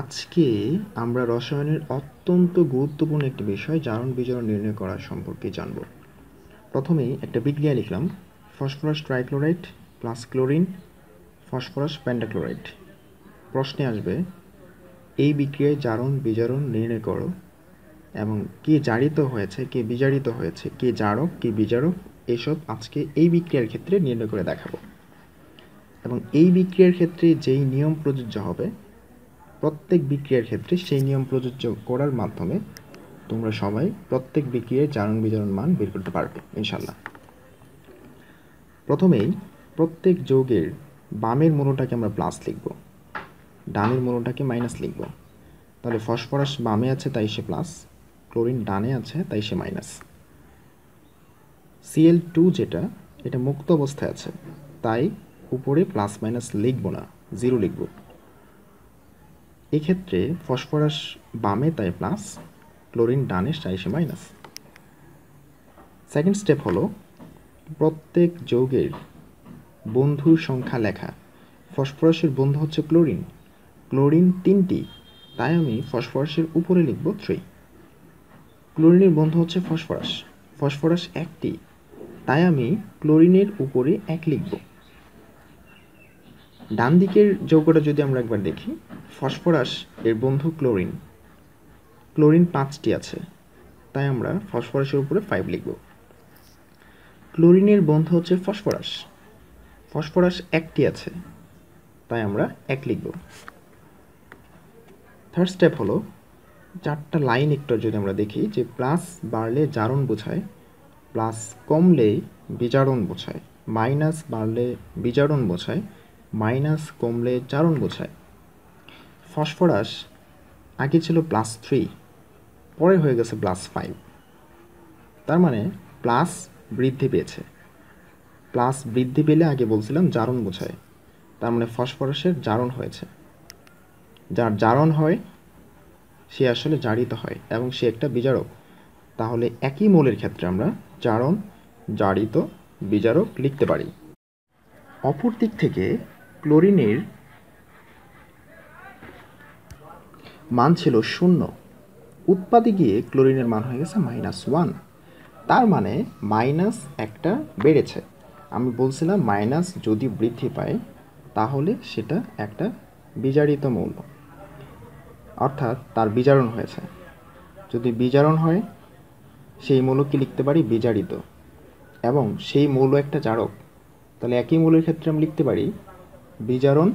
আজকে আমরা রসায়নের অত্যন্ত গুরুত্বপূর্ণ একটি বিষয় জারণ বিজারণ নির্ণয় করা সম্পর্কে জানব প্রথমে একটা বিক্রিয়া লিখলাম phosphorus trichloride plus chlorine phosphorus pentachloride প্রশ্নে আসবে এই বিক্রিয়ায় জারণ বিজারণ নির্ণয় করো এবং কে জারিত হয়েছে কে বিজারিত হয়েছে কে জারক কে বিজারক এসব আজকে এই বিক্রিয়ার ক্ষেত্রে নির্ণয় করে দেখাবো এবং এই বিক্রিয়ার ক্ষেত্রে যেই নিয়ম প্রযোজ্য হবে প্রত্যেক বিক্রিয়ার ক্ষেত্রে সেই নিয়ম প্রযোজ্য করার মাধ্যমে তোমরা সবাই প্রত্যেক বিক্রিয়ার জারণ বিজারণ মান বের করতে পারবে ইনশাল্লাহ প্রথমেই প্রত্যেক যোগের বামের মূলটাকে আমরা প্লাস লিখব ডানের মূলটাকে মাইনাস লিখব তাহলে ফসফরাস বামে আছে তাই সে প্লাস ক্লোরিন ডানে আছে তাই সে মাইনাস সিএল টু যেটা এটা মুক্ত অবস্থায় আছে তাই উপরে প্লাস মাইনাস লিখব না জিরো লিখব এক্ষেত্রে ফসফরাস বামে তাই প্লাস ক্লোরিন ডানে তাই সে মাইনাস সেকেন্ড স্টেপ হলো প্রত্যেক যৌগের বন্ধুর সংখ্যা লেখা ফসফরাসের বন্ধু হচ্ছে ক্লোরিন ক্লোরিন তিনটি তাই আমি ফসফরাসের উপরে লিখব থ্রি ক্লোরিনের বন্ধু হচ্ছে ফসফরাস ফসফরাস একটি তাই আমি ক্লোরিনের উপরে এক লিখব ডান দিকের যৌগটা যদি আমরা একবার দেখি ফসফরাস এর বন্ধু ক্লোরিন ক্লোরিন পাঁচটি আছে তাই আমরা ফসফরাসের উপরে ফাইভ লিখব ক্লোরিনের বন্ধু হচ্ছে ফসফরাস ফসফরাস একটি আছে তাই আমরা এক লিখব থার্ড স্টেপ হলো চারটা লাইন একটু যদি আমরা দেখি যে প্লাস বাড়লে জারণ বোঝায় প্লাস কমলে বিজারণ বোঝায় মাইনাস বাড়লে বিজারণ বোঝায় মাইনাস কমলে চারণ বোঝায় ফসফরাস আগে ছিল প্লাস থ্রি পরে হয়ে গেছে প্লাস ফাইভ তার মানে প্লাস বৃদ্ধি পেয়েছে প্লাস বৃদ্ধি পেলে আগে বলছিলাম জারণ বোঝায় তার মানে ফসফরাসের জারণ হয়েছে যার জারণ হয় সে আসলে জারিত হয় এবং সে একটা বিজারক তাহলে একই মৌলের ক্ষেত্রে আমরা জারণ জারিত বিজারক লিখতে পারি অপর দিক থেকে ক্লোরিনের মান ছিল শূন্য উৎপাদে গিয়ে ক্লোরিনের মান হয়ে গেছে মাইনাস ওয়ান তার মানে মাইনাস একটা বেড়েছে আমি বলছিলাম মাইনাস যদি বৃদ্ধি পায় তাহলে সেটা একটা বিজারিত মৌল অর্থাৎ তার বিজারণ হয়েছে যদি বিজারণ হয় সেই মৌলকে লিখতে পারি বিজারিত এবং সেই মৌল একটা জারক তাহলে একই মৌলের ক্ষেত্রে আমি লিখতে পারি বিজারণ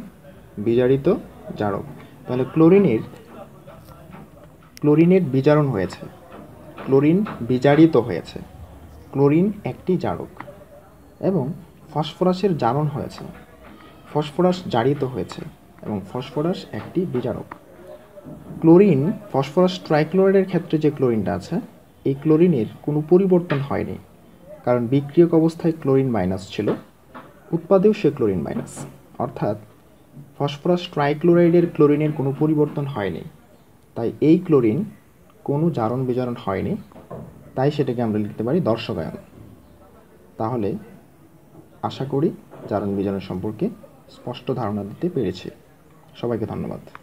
বিজারিত জারক তাহলে ক্লোরিনের ক্লোরিনের বিজারণ হয়েছে ক্লোরিন বিজারিত হয়েছে ক্লোরিন একটি জারক এবং ফসফরাসের জারণ হয়েছে ফসফরাস জারিত হয়েছে এবং ফসফরাস একটি বিজারক ক্লোরিন ফসফরাস ট্রাইক্লোরাইডের ক্ষেত্রে যে ক্লোরিনটা আছে এই ক্লোরিনের কোনো পরিবর্তন হয়নি কারণ বিক্রিয়ক অবস্থায় ক্লোরিন মাইনাস ছিল উৎপাদেও সে ক্লোরিন মাইনাস অর্থাৎ ফসফরাস ট্রাইক্লোরাইডের ক্লোরিনের কোনো পরিবর্তন হয়নি তাই এই ক্লোরিন কোনো জারণ বিজারণ হয়নি তাই সেটাকে আমরা লিখতে পারি দর্শকায়ন তাহলে আশা করি জারণ বিজারণ সম্পর্কে স্পষ্ট ধারণা দিতে পেরেছি সবাইকে ধন্যবাদ